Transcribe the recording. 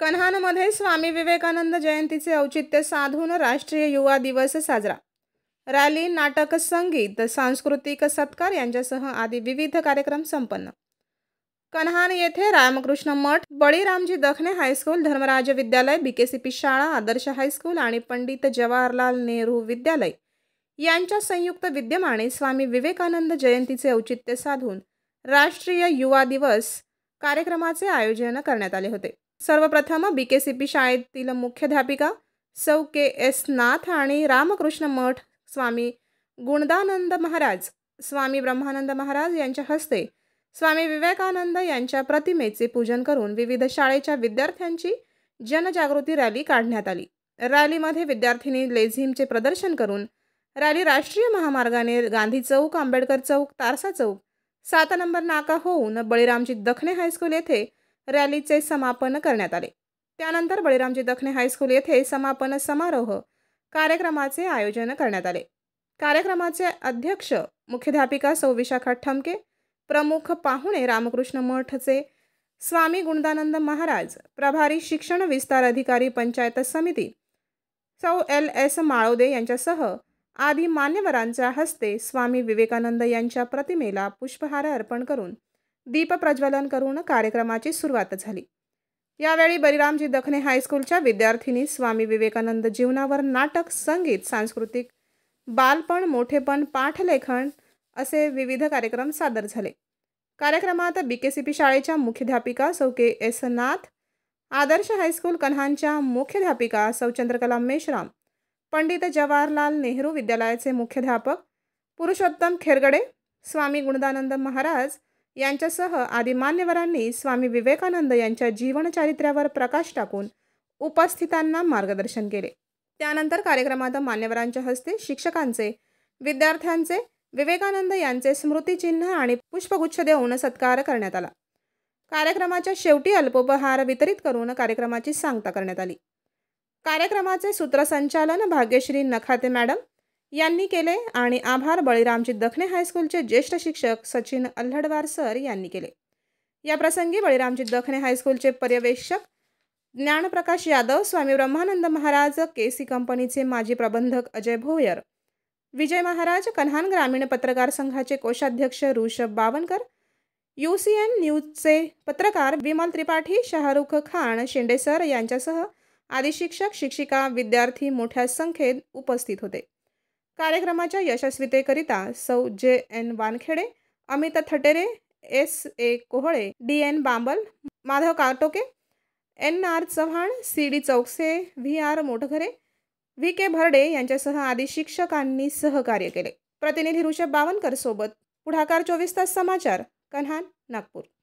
कन्हानमध्ये स्वामी विवेकानंद जयंतीचे औचित्य साधून राष्ट्रीय युवा दिवस साजरा रॅली नाटक संगीत सांस्कृतिक सत्कार यांच्यासह आदी विविध कार्यक्रम संपन्न कन्हान येथे रामकृष्ण मठ बळीरामजी दखने हायस्कूल धर्मराज विद्यालय बीकेसीपी शाळा आदर्श हायस्कूल आणि पंडित जवाहरलाल नेहरू विद्यालय यांच्या संयुक्त विद्यमाने स्वामी विवेकानंद जयंतीचे औचित्य साधून राष्ट्रीय युवा दिवस कार्यक्रमाचे आयोजन करण्यात आले होते सर्वप्रथम बी के सी पी शाळेतील मुख्याध्यापिका सौ के एस नाथ आणि रामकृष्ण मठ स्वामी गुणदानंद महाराज स्वामी ब्रह्मानंद महाराज यांच्या हस्ते स्वामी विवेकानंद यांच्या प्रतिमेचे पूजन करून विविध शाळेच्या विद्यार्थ्यांची जनजागृती रॅली काढण्यात आली रॅलीमध्ये विद्यार्थिनी लेझिमचे प्रदर्शन करून रॅली राष्ट्रीय महामार्गाने गांधी चौक आंबेडकर चौक तारसा चौक सात नंबर नाका होऊन बळीरामजी दखणे हायस्कूल येथे रॅलीचे समापन करण्यात आले त्यानंतर बळीरामजी दखणे हायस्कूल येथे समापन समारोह कार्यक्रमाचे आयोजन करण्यात आले कार्यक्रमाचे अध्यक्ष मुख्याध्यापिका सौ विशाखा ठमके प्रमुख पाहुणे रामकृष्ण मठचे स्वामी गुणदानंद महाराज प्रभारी शिक्षण विस्तार अधिकारी पंचायत समिती सौ एल एस माळोदे यांच्यासह आदी मान्यवरांच्या हस्ते स्वामी विवेकानंद यांच्या प्रतिमेला पुष्पहार अर्पण करून दीपप्रज्वलन करून कार्यक्रमाची सुरुवात झाली यावेळी बलिरामजी दखने हायस्कूलच्या विद्यार्थिनी स्वामी विवेकानंद जीवनावर नाटक संगीत सांस्कृतिक बालपण मोठेपण पाठलेखन असे विविध कार्यक्रम सादर झाले कार्यक्रमात बी के सी पी शाळेच्या मुख्याध्यापिका सौ के एस नाथ आदर्श हायस्कूल कन्हांच्या मुख्याध्यापिका सौचंद्रकला मेश्राम पंडित जवाहरलाल नेहरू विद्यालयाचे मुख्याध्यापक पुरुषोत्तम खेरगडे स्वामी गुणदानंद महाराज यांच्यासह आदी मान्यवरांनी स्वामी विवेकानंद यांच्या जीवनचारित्र्यावर प्रकाश टाकून उपस्थितांना मार्गदर्शन केले त्यानंतर कार्यक्रमात मान्यवरांच्या हस्ते शिक्षकांचे विद्यार्थ्यांचे विवेकानंद यांचे स्मृतिचिन्ह आणि पुष्पगुच्छ देऊन सत्कार करण्यात आला कार्यक्रमाच्या शेवटी अल्पोपहार वितरित करून कार्यक्रमाची सांगता करण्यात आली कार्यक्रमाचे सूत्रसंचालन भाग्यश्री नखाते मॅडम यांनी केले आणि आभार बळीरामजी दखणे हायस्कूलचे ज्येष्ठ शिक्षक सचिन अल्हडवार सर यांनी केले या प्रसंगी बळीरामजी दखणे हायस्कूलचे पर्यवेक्षक ज्ञानप्रकाश यादव स्वामी ब्रह्मानंद महाराज के सी कंपनीचे माजी प्रबंधक अजय भोयर विजय महाराज कन्हान ग्रामीण पत्रकार संघाचे कोषाध्यक्ष Rishabh Bawankar U C N न्यूजचे पत्रकार विमल त्रिपाठी शाहरुख खान शेंडेसर यांच्यासह आदी शिक्षक शिक्षिका विद्यार्थी मोठ्या संख्येत उपस्थित होते कार्यक्रमाच्या यशस्वीतेकरिता सौ J N Wankhede Amit Thatere S A Kohale D N Bambal Madhav Katoke N R Chavan C D Chouksey V R Mothghare V K Bharade यांच्यासह आदी शिक्षकांनी सहकार्य केले प्रतिनिधी ऋषभ बावनकर सोबत पुढाकार चोवीस तास समाचार कन्हान नागपूर